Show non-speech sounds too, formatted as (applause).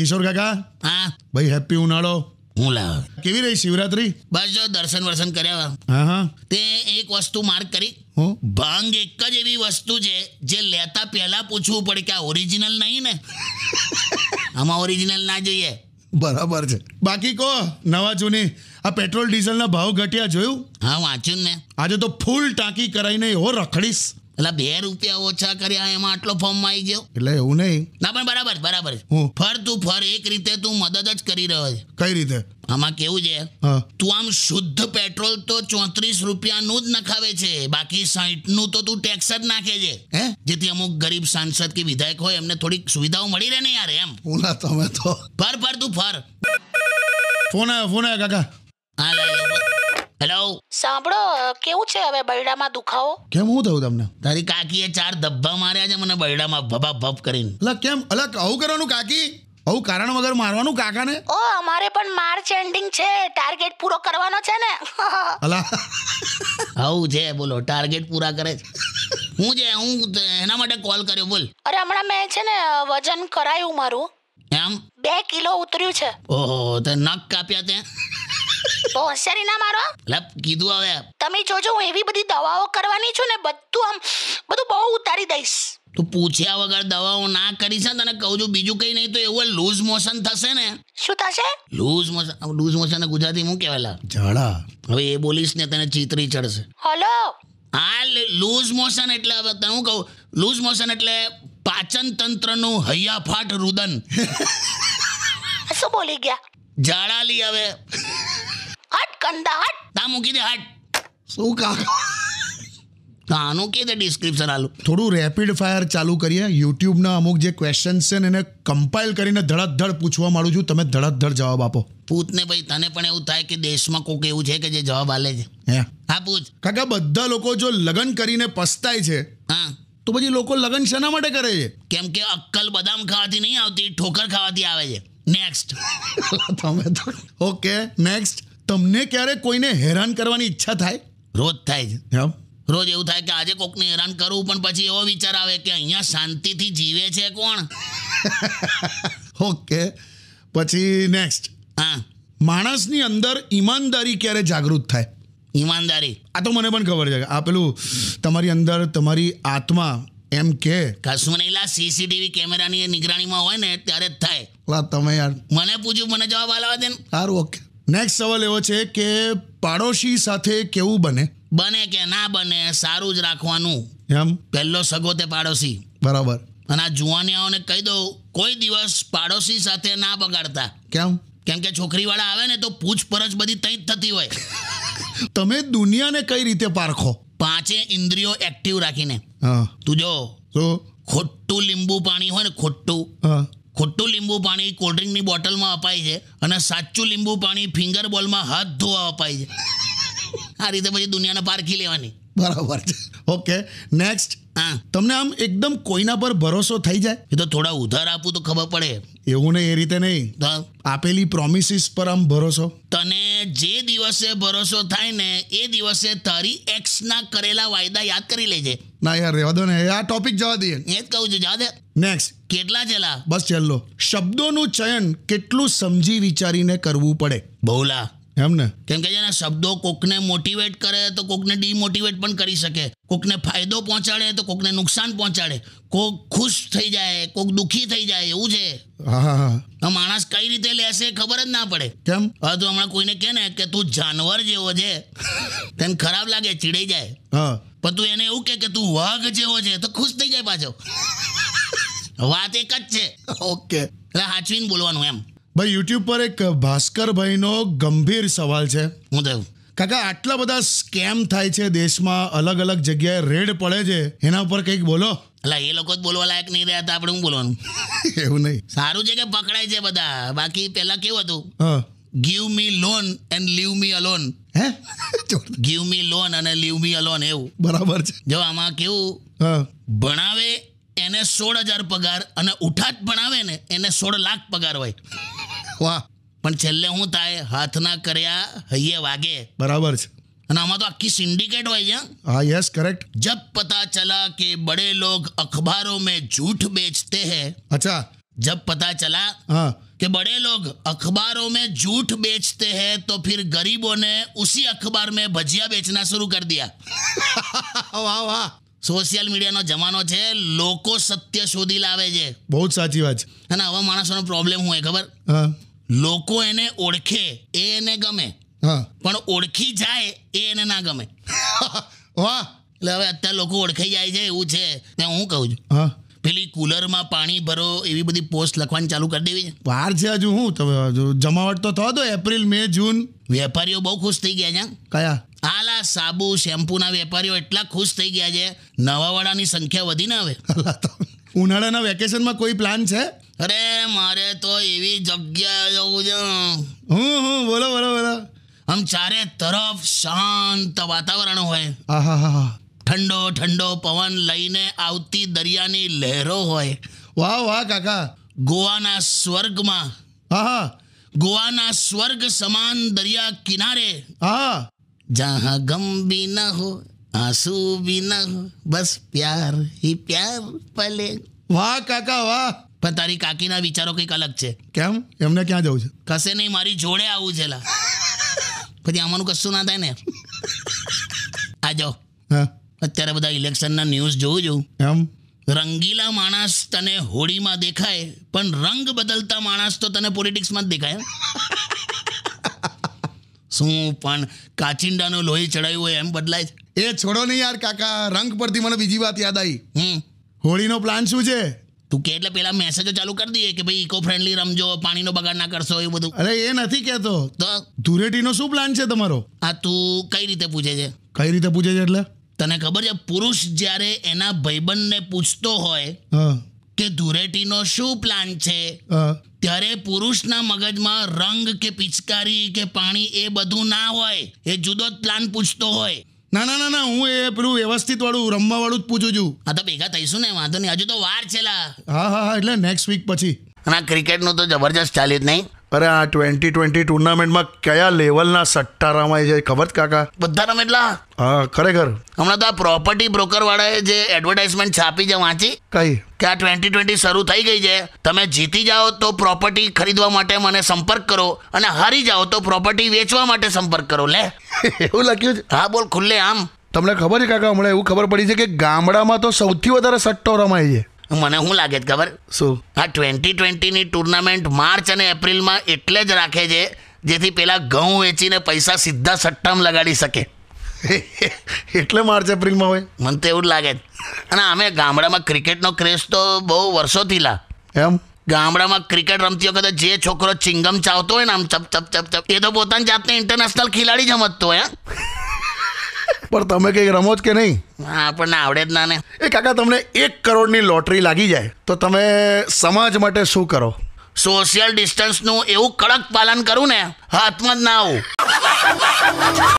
કિશોર કાકા હા ભાઈ હેપી ઉનાળો હું લાવ કેવી રહી શિવરાત્રી બસ જો દર્શન વર્શન કર્યા હા હા તે એક વસ્તુ માર્ક કરી હું ભાંગ એક જ એવી વસ્તુ છે જે લેતા પહેલા પૂછવું પડે કે આ ઓરિજિનલ નહીં ને આમાં ઓરિજિનલ ના જોઈએ બરાબર છે બાકી કો નવા જૂની આ પેટ્રોલ ડીઝલના ભાવ ઘટ્યા જોયું હા વાંચ્યું ને આજે તો ફૂલ ટાંકી કરાવીને એવો રખડીશ એટલે બે રૂપિયા ઓછા કર્યા એમાં આટલો ફોર્મ આવી ગયો એટલે એવું નહીં ના પણ બરાબર બરાબર ફર તું ફર એક રીતે તું મદદ જ કરી રહ્યો છે કઈ રીતે આમાં કેવું છે તું આમ શુદ્ધ પેટ્રોલ તો ચોત્રીસ રૂપિયાનું જ નખાવે છે બાકી સાહીઠ નું તો તું ટેક્સ જ નાખે છે હે જેથી અમુક ગરીબ સાંસદ કે વિધાયક હોય એમને થોડીક સુવિધાઓ મળી રહે ને યાર એમ ઓલા તમે તો ફર ફર તું ફર ફોન આવ્યો ફોન આવ્યો કાકા હા હેલો સાંભળો કેવું છે હવે બૈડામાં દુખાવો કેમ હું થયું તમને તારી કાકીએ ચાર ધબ્બા માર્યા છે મને બૈડામાં ભબા ભબ કરીને એટલે કેમ એટલે આવું કરવાનું કાકી આવું કારણ વગર મારવાનું કાકાને ઓ અમારે પણ માર્ચ એન્ડિંગ છે ટાર્ગેટ પૂરો કરવાનો છે ને (laughs) અલા આવું છે બોલો ટાર્ગેટ પૂરા કરે છે હું જે હું એના માટે કોલ કર્યો બોલ અરે હમણાં મેં છે ને વજન કરાયું મારું એમ બે કિલો ઉતર્યું છે ઓહો તે નખ કાપ્યા તે તો હોશિયારી ના મારો લપ કીધું હવે તમે જોજો હું એવી બધી દવાઓ કરવાની છું ને બધું આમ બધું બહુ ઉતારી દઈશ તું પૂછ્યા વગર દવાઓ ના કરીશ તને કહું છું બીજું કઈ નહીં તો એવું લૂઝ મોશન થશે ને શું થશે loose motion loose motion Gujarati હું કહેવાલા ઝાડા હવે એ બોલીશ ને તને ચીતરી ચડશે હલો હા લૂઝ મોશન એટલે હવે તને હું કહું લૂઝ મોશન એટલે પાચન તંત્રનું હૈયાફાટ રુદન શું બોલી ગયા ઝાડા લી હવે કંદા હટ તા મૂકી દે હટ શું કાકા આનું કે ડિસ્ક્રિપ્શન આલું થોડું રેપિડ ફાયર ચાલુ કરીએ યુટ્યુબના અમુક જે ક્વેશ્ચન છે ને એને કમ્પાઇલ કરીને ધડાધડ પૂછવા માંડું છું તમે ધડાધડ જવાબ આપો પૂછને ભાઈ તને પણ એવું થાય કે દેશમાં કોઈક એવું છે કે જે જવાબ આલે છે હા પૂછ કાકા બધા લોકો જો લગ્ન કરીને પસ્તાય છે હા તો પછી લોકો લગન શેના માટે કરે છે કેમ કે અક્કલ બદામ ખાવાથી નહીં આવતી ઠોકર ખાવાથી આવે છે નેક્સ્ટ (laughs) તમે તો ઓકે નેક્સ્ટ તમને ક્યારે કોઈને હેરાન કરવાની ઈચ્છા થાય રોજ થાય છે રોજ એવું થાય કે આજે કોકને હેરાન કરવું પણ પછી એવો વિચાર આવે કે અહીંયા શાંતિથી જીવે છે કોણ (laughs) ઓકે પછી નેક્સ્ટ હા માણસની અંદર ઈમાનદારી ક્યારે જાગૃત થાય ઈમાનદારી આ તો મને પણ ખબર છે આ પેલું તમારી અંદર તમારી આત્મા એમ કે કશું નહીં લા સીસીટીવી કેમેરાની નિગરાણીમાં હોય ને ત્યારે જ થાય લા તમે યાર મને પૂછ્યું મને જવાબ આલાવા દે સારું ઓકે નેક્સ્ટ સવાલ એવો છે કે પાડોશી સાથે કેવું બને બને કે ના બને સારું જ રાખવાનું એમ પહેલો સગો તે પાડોશી બરાબર અને આ જુવાનિયાઓને કહી દઉં કોઈ દિવસ પાડોશી સાથે ના બગાડતા કેમ કેમ કે છોકરીવાળા આવે ને તો પૂછપરછ બધી તઈ જ થતી હોય (laughs) તમે દુનિયાને કઈ રીતે પારખો પાંચે ઇન્દ્રિયો એક્ટિવ રાખીને તું જો ખોટું લીંબુ પાણી હોય ને ખોટું ખોટું લીંબુ પાણી કોલ્ડ્રિંકની બોટલમાં અપાય છે અને સાચું લીંબુ પાણી ફિંગર બોલમાં હાથ ધોવા અપાય છે આ રીતે પછી દુનિયાને પારખી લેવાની બરાબર છે ઓકે નેક્સ્ટ હા તમને આમ એકદમ કોઈના પર ભરોસો થઈ જાય એ તો થોડા ઉધાર આપું તો ખબર પડે એવું નહીં એ રીતે નહીં આપેલી પ્રોમિસિસ પર આમ ભરોસો તને જે દિવસે ભરોસો થાય ને એ દિવસે તારી એક્સના કરેલા વાયદા યાદ કરી લેજે ના યાર રહેવા દો ને આ ટોપિક જવા દઈએ એ જ કહું છું જવા દે નેક્સ્ટ કેટલા છેલ્લા બસ છેલ્લો શબ્દોનું ચયન કેટલું સમજી વિચારીને કરવું પડે બહુલા એમ ને કેમ કે છે ને શબ્દો કોકને મોટિવેટ કરે તો કોકને ડીમોટિવેટ પણ કરી શકે કોકને ફાયદો પહોંચાડે તો કોકને નુકસાન પહોંચાડે કોક ખુશ થઈ જાય કોક દુઃખી થઈ જાય એવું છે હા માણસ કઈ રીતે લેશે ખબર જ ના પડે કેમ હવે તું હમણાં કોઈને કે ને કે તું જાનવર જેવો છે તેને ખરાબ લાગે ચીડાઈ જાય હા પણ તું એને એવું કે તું વાઘ જેવો છે તો ખુશ થઈ જાય પાછો વાત એક જ છે (laughs) ઓકે એટલે હાચવીને બોલવાનું એમ ભાઈ યુટ્યુબ પર એક ભાસ્કરભાઈનો ગંભીર સવાલ છે હું દેવ કાકા આટલા બધા સ્કેમ થાય છે દેશમાં અલગ અલગ જગ્યાએ રેડ પડે છે એના ઉપર કંઈક બોલો એટલે એ લોકો જ બોલવા લાયક નહીં રહ્યા આપણે હું બોલવાનું (laughs) એવું નહીં સારું છે કે પકડાય છે બધા બાકી પહેલાં કેવું હતું give me loan and leave me alone hey give me loan અને લીવ મી અલોન એવું બરાબર છે જો આમાં કેવું ભણાવે એને સોળ હજાર પગાર અને ઉઠાટ ભણાવે ને એને સોળ લાખ પગાર હોય વાહ પણ છેલ્લે હું થાય હાથના કર્યા હૈયે વાગે બરાબર છે અને આમાં તો આખી સિન્ડિકેટ હોય છે હા યસ કરેક્ટ જબ પતા ચલા કે બડે લોગ અખબારો મેં જૂઠ બેચતે હૈ અચ્છા જબ પતા ચલા હા કે बड़े लोग અખબારો મેં જૂઠ બેચતે हैं તો फिर ગરીબોને ઉસી અખબાર મેં ભજીયા भजिया શરૂ કર कर (laughs) વાહ વાહ સોશિયલ મીડિયાનો જમાનો છે લોકો સત્ય શોધી લાવે છે બહુ જ સાચી વાત છે અને હવે માણસોનો પ્રોબ્લેમ હોય ખબર હા લોકો એને ઓળખે એ એને ગમે પણ ઓળખી જાય એ એને ના ગમે (laughs) વાહ એટલે હવે અત્યારે લોકો ઓળખાઈ જાય છે એવું છે ત્યાં હું કહું છું પેલી કુલરમાં પાણી ભરો એવી બધી પોસ્ટ લખવાની ચાલુ કરી દેવી છે વાર છે હજુ હું તમે જમાવટ તો થયો એપ્રિલ મે જૂન વેપારીઓ બહુ ખુશ થઈ ગયા છે કયા આલા સાબુ શેમ્પૂના વેપારીઓ એટલા ખુશ થઈ ગયા છે નવા નવાવાળાની સંખ્યા વધીને આવે ઉનાળાના વેકેશનમાં કોઈ પ્લાન છે અરે મારે તો એવી જગ્યાએ જવું છે હું હું બોલો બોલો બોલો આમ ચારે તરફ શાંત વાતાવરણ હોય ઠંડો ઠંડો પવન લઈને આવતી દરિયાની લહેરો હોય વાહ વાહ કાકા ગોવાના સ્વર્ગમાં હા ગોવાના સ્વર્ગ સમાન દરિયા કિનારે હા જહા ગમ બી ન હો આંસુ બી ન હો બસ પ્યાર હી પ્યાર પલે વાહ કાકા વાહ પણ તારી કાકીના વિચારો કંઈક અલગ છે કેમ એમને ક્યાં જવું છે કશે નહીં મારી જોડે આવું છે લા પછી આમાંનું કશું ના થાય ને આ જાઓ હા અત્યારે બધા ઇલેક્શનના ન્યૂઝ જોઉં છું એમ રંગીલા માણસ તને હોળીમાં દેખાય પણ રંગ બદલતા માણસ તો તને પોલિટિક્સમાં જ દેખાય શું પણ કાચિંડાનો લોહી ચડાયું હોય એમ બદલાય એ છોડો નહીં યાર કાકા રંગ પરથી મને બીજી વાત યાદ આવી હમ હોળીનો પ્લાન શું છે તું કે એટલે પેલા મેસેજો ચાલુ કરી દઈએ કે ભાઈ ઇકો ફ્રેન્ડલી રમજો પાણીનો બગાડ ના કરશો એવું બધું અરે એ નથી કેતો તો ધૂળેટીનો શું પ્લાન છે તમારો આ તું કઈ રીતે પૂછે છે કઈ રીતે પૂછે છે એટલે તને ખબર છે પુરુષ જ્યારે એના ભાઈબંધને પૂછતો હોય કે ધૂળેટીનો શું પ્લાન છે ત્યારે પુરુષના મગજમાં રંગ કે પિચકારી કે પાણી એ બધું ના હોય એ જુદો જ પ્લાન પૂછતો હોય ના ના ના ના હું એ પેલું વ્યવસ્થિત વાળું રમવા વાળું જ પૂછું છું હા તો ભેગા થઈશું ને વાંધો નહીં હજુ તો વાર છે હા હા હા એટલે નેક્સ્ટ વીક પછી અને આ ક્રિકેટનું તો જબરજસ્ત ચાલી જ નહીં અરે આ ટ્વેન્ટી ટ્વેન્ટી ટુર્નામેન્ટમાં કયા લેવલના સટ્ટા રમાય છે ખબર કાકા બધા રમે એટલા હા ખરેખર હમણાં તો આ પ્રોપર્ટી બ્રોકર વાળાએ જે એડવર્ટાઇઝમેન્ટ છાપી છે વાંચી કઈ કે આ ટ્વેન્ટી ટ્વેન્ટી શરૂ થઈ ગઈ છે તમે જીતી જાઓ તો પ્રોપર્ટી ખરીદવા માટે મને સંપર્ક કરો અને હારી જાઓ તો પ્રોપર્ટી વેચવા માટે સંપર્ક કરો લે એવું લખ્યું છે હા બોલ ખુલ્લે આમ તમને ખબર છે કાકા હમણાં એવું ખબર પડી છે કે ગામડામાં તો સૌથી વધારે સટ્ટો રમાય છે મને શું લાગે છે ખબર શું આ ટ્વેન્ટી ટ્વેન્ટીની ટુર્નામેન્ટ માર્ચ અને એપ્રિલમાં એટલે જ રાખે છે જેથી પેલા ઘઉં વેચીને પૈસા સીધા સટ્ટામાં લગાડી શકે (laughs) એટલે માર્ચ એપ્રિલમાં હોય મને તો એવું જ લાગે અને અમે ગામડામાં ક્રિકેટનો ક્રેઝ તો બહુ વર્ષોથી લા એમ ગામડામાં ક્રિકેટ રમતી વખતે જે છોકરો ચિંગમ ચાવતો હોય ને આમ ચપ ચપ ચપ ચપ એ તો પોતાની જાતને ઇન્ટરનેશનલ ખેલાડી જ સમજતો હે પણ તમે કંઈક રમો જ કે નહીં હા આપણને આવડે જ ના ને એ કાકા તમને એક કરોડની લોટરી લાગી જાય તો તમે સમાજ માટે શું કરો સોશિયલ ડિસ્ટન્સનું એવું કડક પાલન કરું ને હાથમાં જ ના આવું